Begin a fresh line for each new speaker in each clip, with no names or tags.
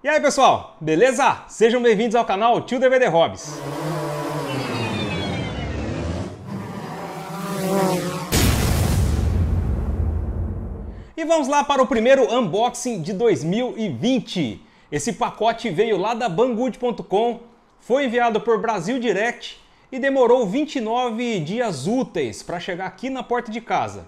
E aí pessoal, beleza? Sejam bem-vindos ao canal Tio DVD Hobbies. E vamos lá para o primeiro unboxing de 2020. Esse pacote veio lá da Banggood.com, foi enviado por Brasil Direct e demorou 29 dias úteis para chegar aqui na porta de casa.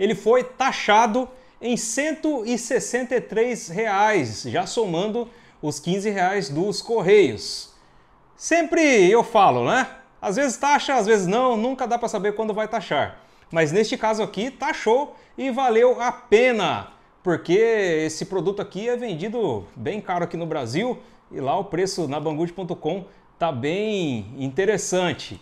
Ele foi taxado em 163, reais, já somando os 15 reais dos correios. Sempre eu falo, né? Às vezes taxa, às vezes não, nunca dá para saber quando vai taxar. Mas neste caso aqui, taxou e valeu a pena, porque esse produto aqui é vendido bem caro aqui no Brasil e lá o preço na banggood.com tá bem interessante.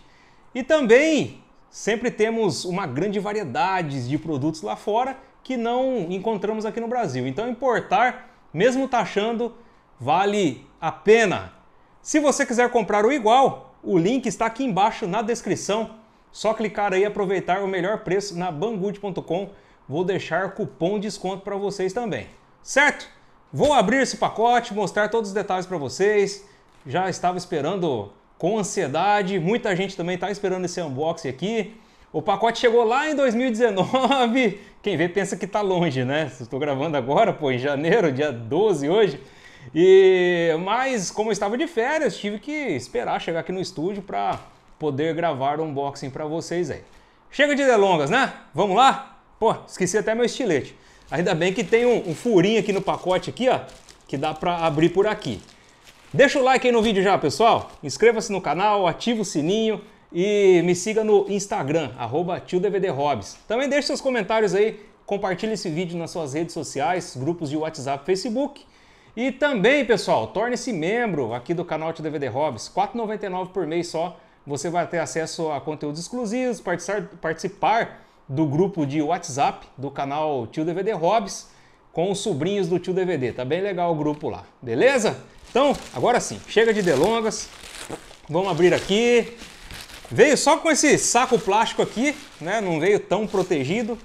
E também sempre temos uma grande variedade de produtos lá fora que não encontramos aqui no Brasil. Então importar, mesmo taxando, vale a pena. Se você quiser comprar o igual, o link está aqui embaixo na descrição. Só clicar aí e aproveitar o melhor preço na banggood.com. Vou deixar cupom desconto para vocês também. Certo? Vou abrir esse pacote, mostrar todos os detalhes para vocês. Já estava esperando com ansiedade. Muita gente também está esperando esse unboxing aqui. O pacote chegou lá em 2019. Quem vê pensa que está longe, né? Estou gravando agora, pô, em janeiro, dia 12 hoje. E mas como eu estava de férias, tive que esperar chegar aqui no estúdio para poder gravar o unboxing para vocês aí. Chega de delongas, né? Vamos lá? Pô, esqueci até meu estilete. Ainda bem que tem um, um furinho aqui no pacote aqui, ó, que dá para abrir por aqui. Deixa o like aí no vídeo já, pessoal. Inscreva-se no canal, ativa o sininho e me siga no Instagram, arroba Também deixe seus comentários aí, compartilhe esse vídeo nas suas redes sociais, grupos de WhatsApp, Facebook. E também, pessoal, torne-se membro aqui do canal Tio DVD Hobbs, R$ 4,99 por mês só. Você vai ter acesso a conteúdos exclusivos, participar, do grupo de WhatsApp do canal Tio DVD Hobbs com os sobrinhos do Tio DVD. Tá bem legal o grupo lá, beleza? Então, agora sim, chega de delongas. Vamos abrir aqui. Veio só com esse saco plástico aqui, né? Não veio tão protegido.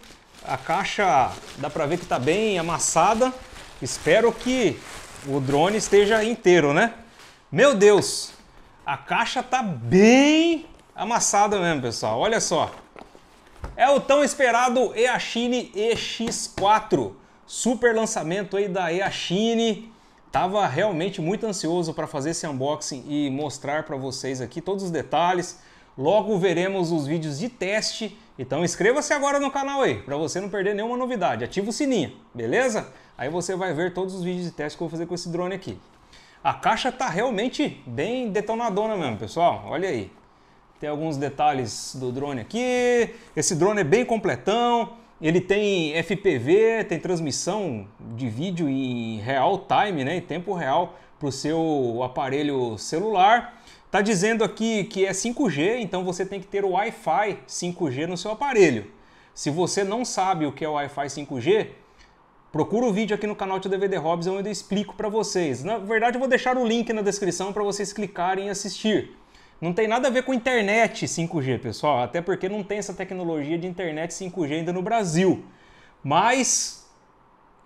A caixa dá pra ver que tá bem amassada. Espero que o drone esteja inteiro, né? Meu Deus, a caixa tá bem amassada mesmo, pessoal. Olha só. É o tão esperado Eachine EX4. Super lançamento aí da Eachine. Tava realmente muito ansioso para fazer esse unboxing e mostrar para vocês aqui todos os detalhes Logo veremos os vídeos de teste. Então inscreva-se agora no canal aí, para você não perder nenhuma novidade. Ativa o sininho, beleza? Aí você vai ver todos os vídeos de teste que eu vou fazer com esse drone aqui. A caixa tá realmente bem detonadona mesmo, pessoal. Olha aí. Tem alguns detalhes do drone aqui. Esse drone é bem completão. Ele tem FPV, tem transmissão de vídeo em real time, né, em tempo real, para o seu aparelho celular. Tá dizendo aqui que é 5G, então você tem que ter o Wi-Fi 5G no seu aparelho. Se você não sabe o que é o Wi-Fi 5G, procura o vídeo aqui no canal de DVD Hobbs onde eu explico para vocês. Na verdade, eu vou deixar o link na descrição para vocês clicarem e assistir. Não tem nada a ver com internet 5G, pessoal, até porque não tem essa tecnologia de internet 5G ainda no Brasil. Mas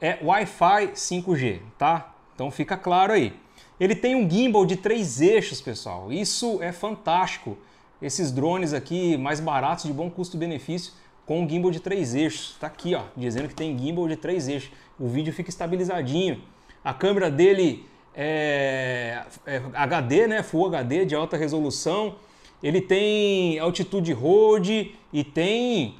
é Wi-Fi 5G, tá? Então fica claro aí. Ele tem um gimbal de três eixos, pessoal. Isso é fantástico. Esses drones aqui, mais baratos, de bom custo-benefício, com gimbal de três eixos. Está aqui, ó, dizendo que tem gimbal de três eixos. O vídeo fica estabilizadinho. A câmera dele é, é HD, né? Full HD de alta resolução. Ele tem altitude hold e tem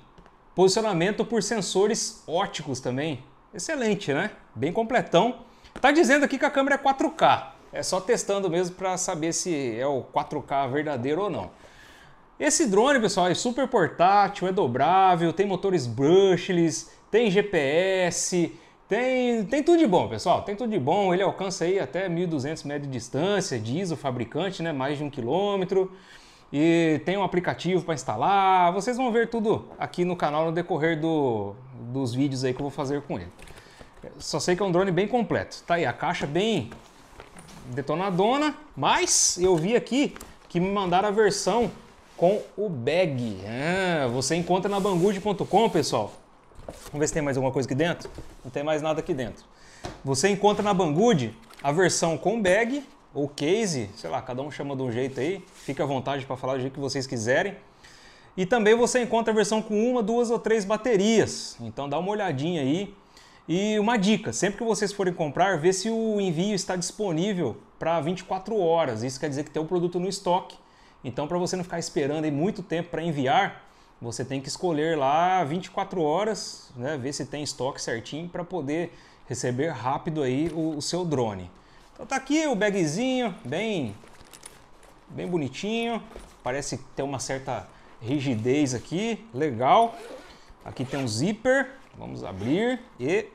posicionamento por sensores óticos também. Excelente, né? Bem completão. Tá dizendo aqui que a câmera é 4K. É só testando mesmo para saber se é o 4K verdadeiro ou não. Esse drone, pessoal, é super portátil, é dobrável, tem motores brushless, tem GPS, tem, tem tudo de bom, pessoal. Tem tudo de bom. Ele alcança aí até 1.200 metros de distância, diz o fabricante, né? Mais de um quilômetro. E tem um aplicativo para instalar. Vocês vão ver tudo aqui no canal no decorrer do, dos vídeos aí que eu vou fazer com ele. Só sei que é um drone bem completo. Tá aí a caixa bem detonadona, mas eu vi aqui que me mandaram a versão com o bag. Ah, você encontra na bangude.com, pessoal. Vamos ver se tem mais alguma coisa aqui dentro. Não tem mais nada aqui dentro. Você encontra na Bangude a versão com bag ou case, sei lá, cada um chama de um jeito aí. Fica à vontade para falar do jeito que vocês quiserem. E também você encontra a versão com uma, duas ou três baterias. Então dá uma olhadinha aí e uma dica, sempre que vocês forem comprar, vê se o envio está disponível para 24 horas. Isso quer dizer que tem o produto no estoque. Então, para você não ficar esperando aí muito tempo para enviar, você tem que escolher lá 24 horas, né, ver se tem estoque certinho para poder receber rápido aí o, o, seu drone. Então tá aqui o bagzinho, bem bem bonitinho, parece ter uma certa rigidez aqui, legal. Aqui tem um zíper, vamos abrir e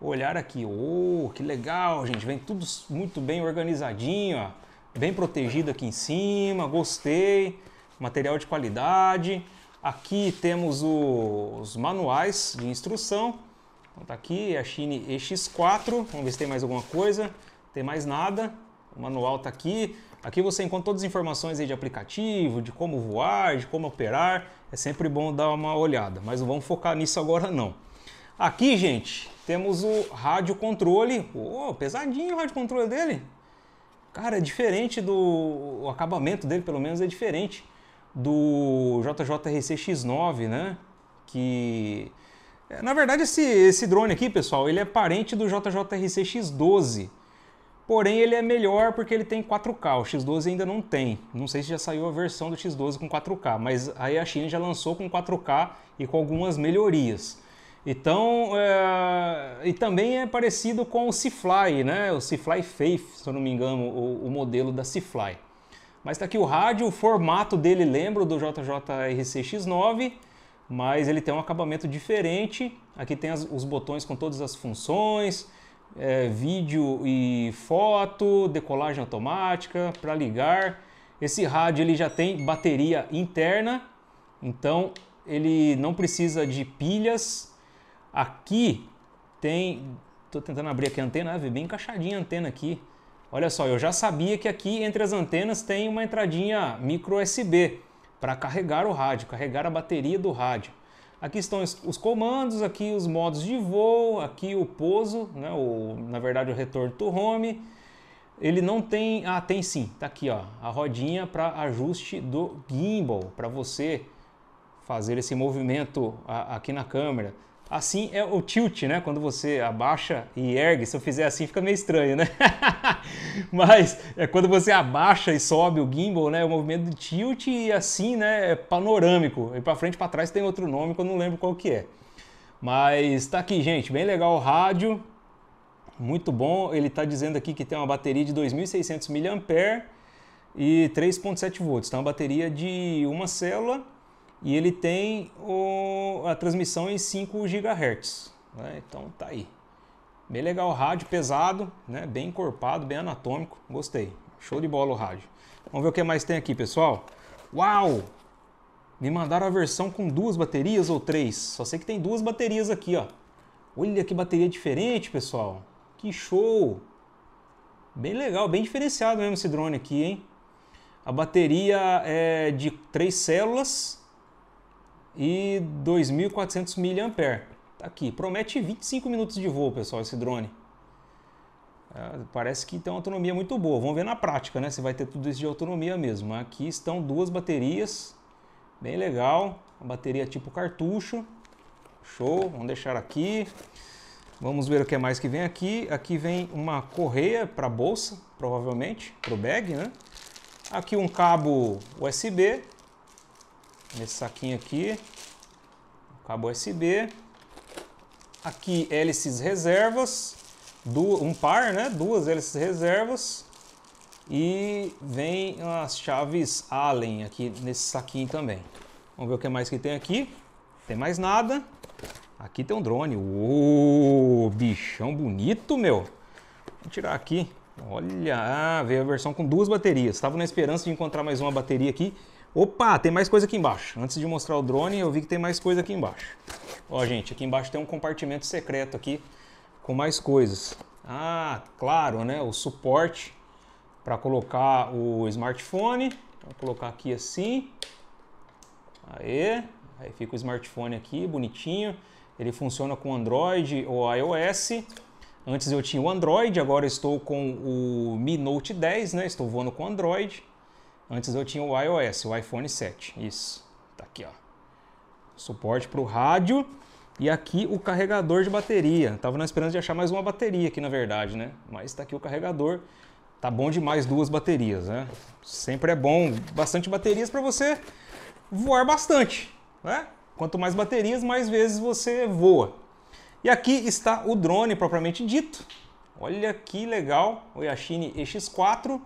olhar aqui. Oh, que legal, gente. Vem tudo muito bem organizadinho, ó. bem protegido aqui em cima. Gostei. Material de qualidade. Aqui temos os manuais de instrução. Então tá aqui é a Shine EX4. Vamos ver se tem mais alguma coisa. Não tem mais nada. O manual tá aqui. Aqui você encontra todas as informações aí de aplicativo, de como voar, de como operar. É sempre bom dar uma olhada, mas não vamos focar nisso agora não. Aqui, gente, temos o rádio controle. Oh, pesadinho o rádio controle dele. Cara, é diferente do... O acabamento dele, pelo menos, é diferente do JJRC X9, né? Que... É, na verdade, esse, esse drone aqui, pessoal, ele é parente do JJRC X12. Porém, ele é melhor porque ele tem 4K. O X12 ainda não tem. Não sei se já saiu a versão do X12 com 4K, mas aí a China já lançou com 4K e com algumas melhorias. Então, é... e também é parecido com o Seafly, né? O C-Fly Faith, se eu não me engano, o, o modelo da C-Fly. Mas tá aqui o rádio, o formato dele lembra do JJRC-X9, mas ele tem um acabamento diferente. Aqui tem as, os botões com todas as funções, é, vídeo e foto, decolagem automática para ligar. Esse rádio ele já tem bateria interna, então ele não precisa de pilhas Aqui tem. Estou tentando abrir aqui a antena, é bem encaixadinha a antena aqui. Olha só, eu já sabia que aqui entre as antenas tem uma entradinha micro USB para carregar o rádio, carregar a bateria do rádio. Aqui estão os comandos, aqui os modos de voo, aqui o pouso, né, o, na verdade o retorno to home. Ele não tem, ah, tem sim, tá aqui ó, a rodinha para ajuste do gimbal, para você fazer esse movimento aqui na câmera. Assim é o tilt, né? Quando você abaixa e ergue, se eu fizer assim fica meio estranho, né? Mas é quando você abaixa e sobe o gimbal, né? O é movimento do tilt e assim, né? É panorâmico. E para frente e para trás tem outro nome que eu não lembro qual que é. Mas tá aqui, gente. Bem legal o rádio. Muito bom. Ele tá dizendo aqui que tem uma bateria de 2.600 mAh e 3.7 volts. Então, uma bateria de uma célula e ele tem o, a transmissão em 5 GHz. Né? Então tá aí. Bem legal o rádio, pesado, né? bem encorpado, bem anatômico. Gostei. Show de bola o rádio. Vamos ver o que mais tem aqui, pessoal. Uau! Me mandaram a versão com duas baterias ou três. Só sei que tem duas baterias aqui, ó. Olha que bateria diferente, pessoal. Que show! Bem legal, bem diferenciado mesmo esse drone aqui, hein? A bateria é de três células e 2.400 mAh. Tá aqui, promete 25 minutos de voo, pessoal, esse drone. É, parece que tem uma autonomia muito boa. Vamos ver na prática, né? Se vai ter tudo isso de autonomia mesmo. Aqui estão duas baterias, bem legal. Uma bateria tipo cartucho. Show, vamos deixar aqui. Vamos ver o que é mais que vem aqui. Aqui vem uma correia para bolsa, provavelmente, para o bag, né? Aqui um cabo USB nesse saquinho aqui, cabo USB. Aqui hélices reservas, um par, né? Duas hélices reservas. E vem as chaves Allen aqui nesse saquinho também. Vamos ver o que mais que tem aqui. Não tem mais nada. Aqui tem um drone. o bichão bonito, meu. Vou tirar aqui. Olha, veio a versão com duas baterias. Estava na esperança de encontrar mais uma bateria aqui. Opa, tem mais coisa aqui embaixo. Antes de mostrar o drone, eu vi que tem mais coisa aqui embaixo. Ó, gente, aqui embaixo tem um compartimento secreto aqui com mais coisas. Ah, claro, né? O suporte para colocar o smartphone. Vou colocar aqui assim. Aê. Aí fica o smartphone aqui, bonitinho. Ele funciona com Android ou iOS. Antes eu tinha o Android, agora estou com o Mi Note 10, né? Estou voando com Android. Antes eu tinha o iOS, o iPhone 7. Isso. Tá aqui, ó. Suporte para o rádio e aqui o carregador de bateria. Tava na esperança de achar mais uma bateria aqui, na verdade, né? Mas tá aqui o carregador. Tá bom demais duas baterias, né? Sempre é bom bastante baterias para você voar bastante, né? Quanto mais baterias, mais vezes você voa. E aqui está o drone propriamente dito. Olha que legal, o Yashine EX4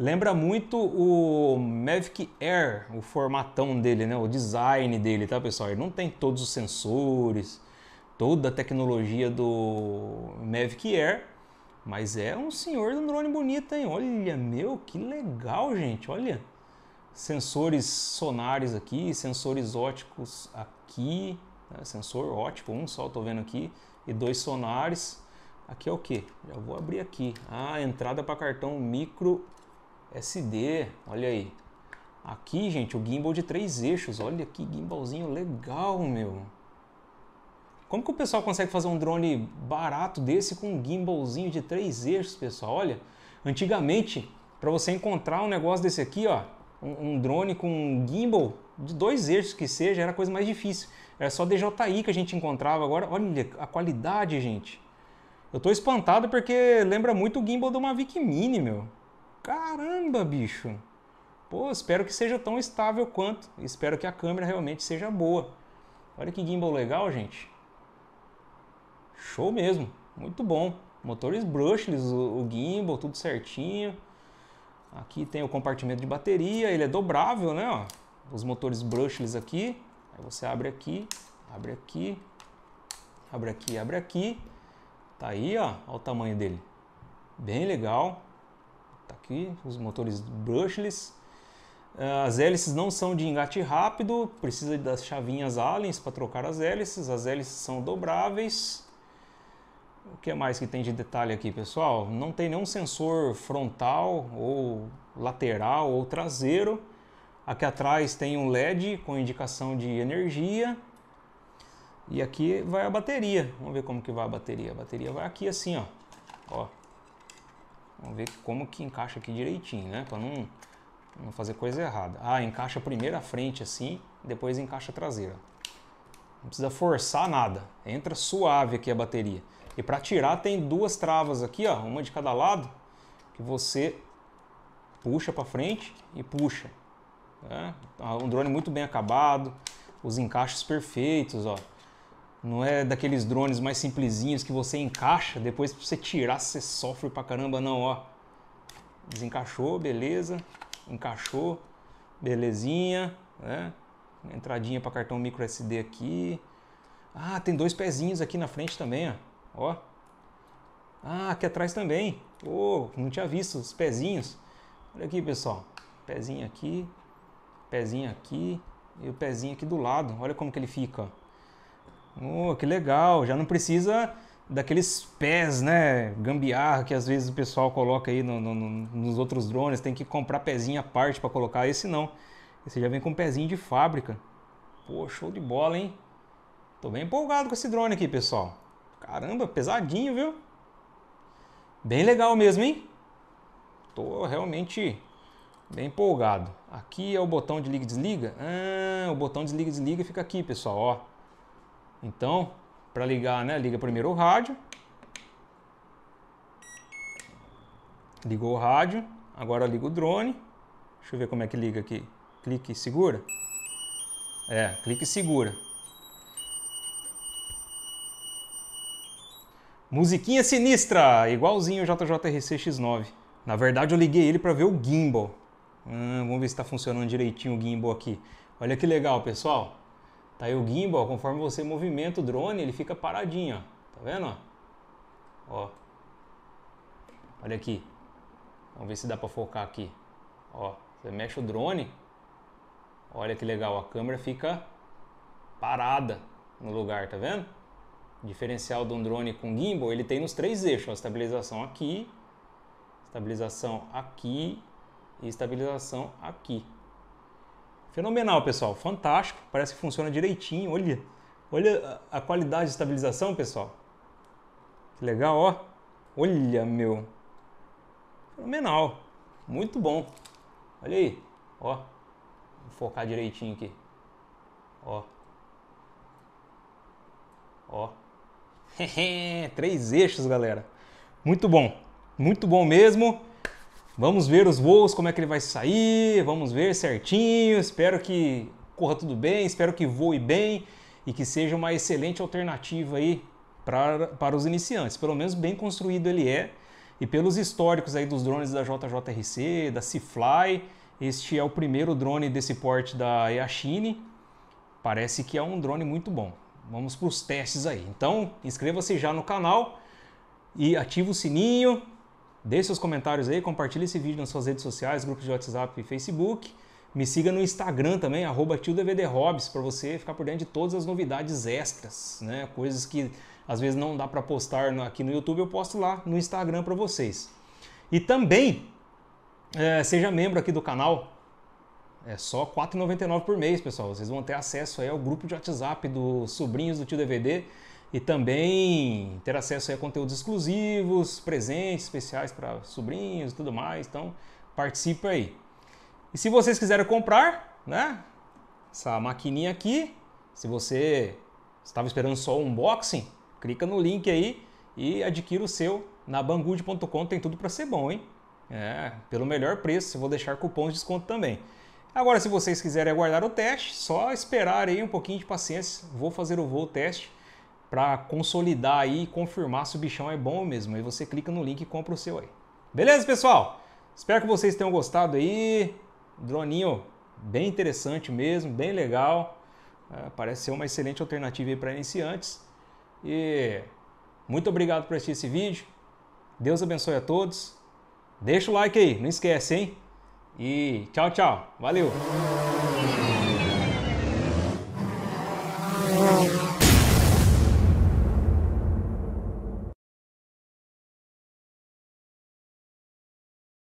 Lembra muito o Mavic Air, o formatão dele, né? O design dele, tá, pessoal? Ele não tem todos os sensores, toda a tecnologia do Mavic Air, mas é um senhor do drone bonito, hein? Olha, meu, que legal, gente, olha. Sensores sonares aqui, sensores óticos aqui, né? sensor ótico, um só tô vendo aqui, e dois sonares. Aqui é o que? Já vou abrir aqui. Ah, entrada para cartão micro SD, olha aí. Aqui, gente, o gimbal de três eixos. Olha que gimbalzinho legal, meu. Como que o pessoal consegue fazer um drone barato desse com um gimbalzinho de três eixos, pessoal? Olha, antigamente, para você encontrar um negócio desse aqui, ó, um, um drone com um gimbal de dois eixos que seja, era a coisa mais difícil. Era só DJI que a gente encontrava. Agora, olha a qualidade, gente. Eu tô espantado porque lembra muito o gimbal do Mavic Mini, meu caramba, bicho, pô, espero que seja tão estável quanto, espero que a câmera realmente seja boa. Olha que gimbal legal, gente. Show mesmo, muito bom. Motores brushless, o, gimbal, tudo certinho. Aqui tem o compartimento de bateria, ele é dobrável, né? Ó. Os motores brushless aqui. Aí você abre aqui, abre aqui, abre aqui, abre aqui. Tá aí, ó, ó o tamanho dele. Bem legal. Tá aqui, os motores brushless. Ah, as hélices não são de engate rápido, precisa das chavinhas Allens para trocar as hélices. As hélices são dobráveis. O que mais que tem de detalhe aqui, pessoal? Não tem nenhum sensor frontal ou lateral ou traseiro. Aqui atrás tem um LED com indicação de energia. E aqui vai a bateria. Vamos ver como que vai a bateria. A bateria vai aqui assim, ó. ó. Vamos ver como que encaixa aqui direitinho, né? Para não, não fazer coisa errada. Ah, encaixa primeiro a frente assim, depois encaixa a traseira. Não precisa forçar nada. Entra suave aqui a bateria. E para tirar tem duas travas aqui, ó, uma de cada lado, que você puxa para frente e puxa. Né? Tá um drone muito bem acabado, os encaixes perfeitos, ó. Não é daqueles drones mais simplesinhos que você encaixa, depois pra você tirar, você sofre pra caramba. Não, ó. Desencaixou, beleza. Encaixou, belezinha, né? Entradinha para cartão micro SD aqui. Ah, tem dois pezinhos aqui na frente também, ó. ó. Ah, aqui atrás também. Oh, não tinha visto os pezinhos. Olha aqui, pessoal. Pezinho aqui, pezinho aqui e o pezinho aqui do lado. Olha como que ele fica, ó. Oh, que legal! Já não precisa daqueles pés, né? Gambiarra que às vezes o pessoal coloca aí no, no, nos outros drones, tem que comprar pezinho à parte para colocar. Esse não. Esse já vem com pezinho de fábrica. Pô, show de bola, hein? Tô bem empolgado com esse drone aqui, pessoal. Caramba, pesadinho, viu? Bem legal mesmo, hein? Tô realmente bem empolgado. Aqui é o botão de liga e desliga. Ah, o botão de liga e desliga fica aqui, pessoal, ó. Então, para ligar, né, liga primeiro o rádio. Ligou o rádio, agora liga o drone. Deixa eu ver como é que liga aqui. Clique e segura. É, clique e segura. Musiquinha sinistra, igualzinho o JJRC X9. Na verdade, eu liguei ele para ver o gimbal. Hum, vamos ver se está funcionando direitinho o gimbal aqui. Olha que legal, pessoal. Tá aí o gimbal, conforme você movimenta o drone, ele fica paradinho, ó. Tá vendo, ó? Olha aqui. Vamos ver se dá para focar aqui. Ó, você mexe o drone. Olha que legal, a câmera fica parada no lugar, tá vendo? diferencial de um drone com gimbal, ele tem nos três eixos, estabilização aqui, estabilização aqui e estabilização aqui. Fenomenal, pessoal. Fantástico. Parece que funciona direitinho. Olha, olha a qualidade de estabilização, pessoal. Que legal, ó. Olha, meu. Fenomenal. Muito bom. Olha aí. Ó. Vou focar direitinho aqui. Ó. Ó. Três eixos, galera. Muito bom. Muito bom mesmo. Vamos ver os voos, como é que ele vai sair, vamos ver certinho. Espero que corra tudo bem, espero que voe bem e que seja uma excelente alternativa aí para, para os iniciantes. Pelo menos bem construído ele é. E pelos históricos aí dos drones da JJRC, da Seafly, este é o primeiro drone desse porte da Yashine. Parece que é um drone muito bom. Vamos para os testes aí. Então, inscreva-se já no canal e ative o sininho Deixe seus comentários aí, compartilhe esse vídeo nas suas redes sociais, grupos de WhatsApp e Facebook. Me siga no Instagram também, arroba tiodvdrobs, para você ficar por dentro de todas as novidades extras, né? Coisas que às vezes não dá para postar aqui no YouTube, eu posto lá no Instagram para vocês. E também, é, seja membro aqui do canal, é só R$ 4,99 por mês, pessoal. Vocês vão ter acesso aí ao grupo de WhatsApp dos sobrinhos do Tio DVD e também ter acesso a conteúdos exclusivos, presentes especiais para sobrinhos e tudo mais. Então, participe aí. E se vocês quiserem comprar, né? Essa maquininha aqui, se você estava esperando só o unboxing, clica no link aí e adquira o seu na banggood.com, tem tudo para ser bom, hein? É, pelo melhor preço, eu vou deixar cupons de desconto também. Agora, se vocês quiserem aguardar o teste, só esperar aí um pouquinho de paciência, vou fazer o voo teste para consolidar aí e confirmar se o bichão é bom mesmo. Aí você clica no link e compra o seu aí. Beleza, pessoal? Espero que vocês tenham gostado aí. Droninho bem interessante mesmo, bem legal. É, parece ser uma excelente alternativa para iniciantes. E muito obrigado por assistir esse vídeo. Deus abençoe a todos. Deixa o like aí, não esquece, hein? E tchau, tchau. Valeu!